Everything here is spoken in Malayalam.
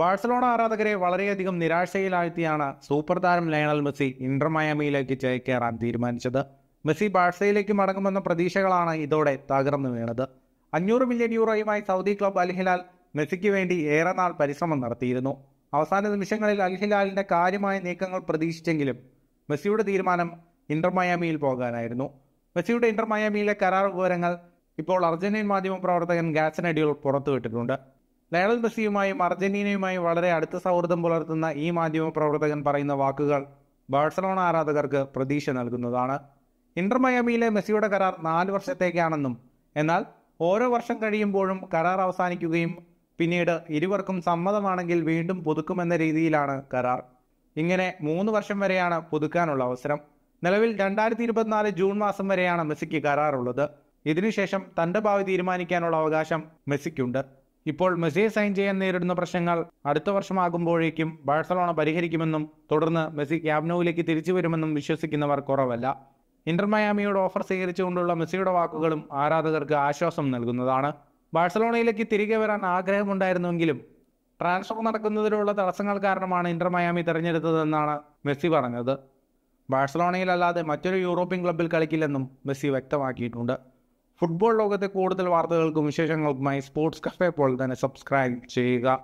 ബാഴ്സലോണ ആരാധകരെ വളരെയധികം നിരാശയിലാഴ്ത്തിയാണ് സൂപ്പർ താരം ലയണൽ മെസ്സി ഇന്റർ മയാമിയിലേക്ക് ചേക്കേറാൻ തീരുമാനിച്ചത് മെസ്സി ബാഴ്സയിലേക്ക് മടങ്ങുമെന്ന പ്രതീക്ഷകളാണ് ഇതോടെ തകർന്നു വീണത് അഞ്ഞൂറ് മില്യൺ യൂറോയുമായി സൗദി ക്ലബ് അൽഹിലാൽ മെസ്സിക്ക് വേണ്ടി ഏറെ നാൾ പരിശ്രമം നടത്തിയിരുന്നു അവസാന നിമിഷങ്ങളിൽ അൽഹിലാലിന്റെ കാര്യമായ നീക്കങ്ങൾ പ്രതീക്ഷിച്ചെങ്കിലും മെസ്സിയുടെ തീരുമാനം ഇന്റർ മയാമിയിൽ പോകാനായിരുന്നു മെസ്സിയുടെ ഇന്റർ മയാമിയിലെ കരാർ വിവരങ്ങൾ ഇപ്പോൾ അർജന്റീൻ മാധ്യമ പ്രവർത്തകൻ ഗാസനഡിയോൾ പുറത്തുവിട്ടിട്ടുണ്ട് ലയണൽ മെസ്സിയുമായും അർജന്റീനയുമായും വളരെ അടുത്ത സൗഹൃദം പുലർത്തുന്ന ഈ മാധ്യമ പ്രവർത്തകൻ പറയുന്ന വാക്കുകൾ ബാഴ്സലോണ ആരാധകർക്ക് പ്രതീക്ഷ നൽകുന്നതാണ് ഇന്റർ മയാമിയിലെ മെസ്സിയുടെ കരാർ നാല് വർഷത്തേക്കാണെന്നും എന്നാൽ ഓരോ വർഷം കഴിയുമ്പോഴും കരാർ അവസാനിക്കുകയും പിന്നീട് ഇരുവർക്കും സമ്മതമാണെങ്കിൽ വീണ്ടും പുതുക്കുമെന്ന രീതിയിലാണ് കരാർ ഇങ്ങനെ മൂന്ന് വർഷം വരെയാണ് പുതുക്കാനുള്ള അവസരം നിലവിൽ രണ്ടായിരത്തി ഇരുപത്തിനാല് ജൂൺ മാസം വരെയാണ് മെസ്സിക്ക് കരാറുള്ളത് ഇതിനുശേഷം തന്റെ ഭാവി തീരുമാനിക്കാനുള്ള അവകാശം മെസ്സിക്കുണ്ട് ഇപ്പോൾ മെസ്സി സൈൻ ചെയ്യാൻ നേരിടുന്ന പ്രശ്നങ്ങൾ അടുത്ത വർഷമാകുമ്പോഴേക്കും ബാഴ്സലോണ പരിഹരിക്കുമെന്നും തുടർന്ന് മെസ്സി ക്യാബ്നോയിലേക്ക് തിരിച്ചു വരുമെന്നും വിശ്വസിക്കുന്നവർ കുറവല്ല ഇന്റർ ഓഫർ സ്വീകരിച്ചുകൊണ്ടുള്ള മെസ്സിയുടെ വാക്കുകളും ആരാധകർക്ക് ആശ്വാസം നൽകുന്നതാണ് ബാഴ്സലോണയിലേക്ക് തിരികെ വരാൻ ആഗ്രഹമുണ്ടായിരുന്നുവെങ്കിലും ട്രാൻസ്ഫർ നടക്കുന്നതിലുള്ള തടസ്സങ്ങൾ കാരണമാണ് ഇന്റർ മയാമി തിരഞ്ഞെടുത്തതെന്നാണ് മെസ്സി പറഞ്ഞത് ബാഴ്സലോണയിലല്ലാതെ മറ്റൊരു യൂറോപ്യൻ ക്ലബിൽ കളിക്കില്ലെന്നും മെസ്സി വ്യക്തമാക്കിയിട്ടുണ്ട് ഫുട്ബോൾ ലോകത്തെ കൂടുതൽ വാർത്തകൾക്കും വിശേഷങ്ങൾക്കുമായി സ്പോർട്സ് കഫേ പോലെ തന്നെ സബ്സ്ക്രൈബ് ചെയ്യുക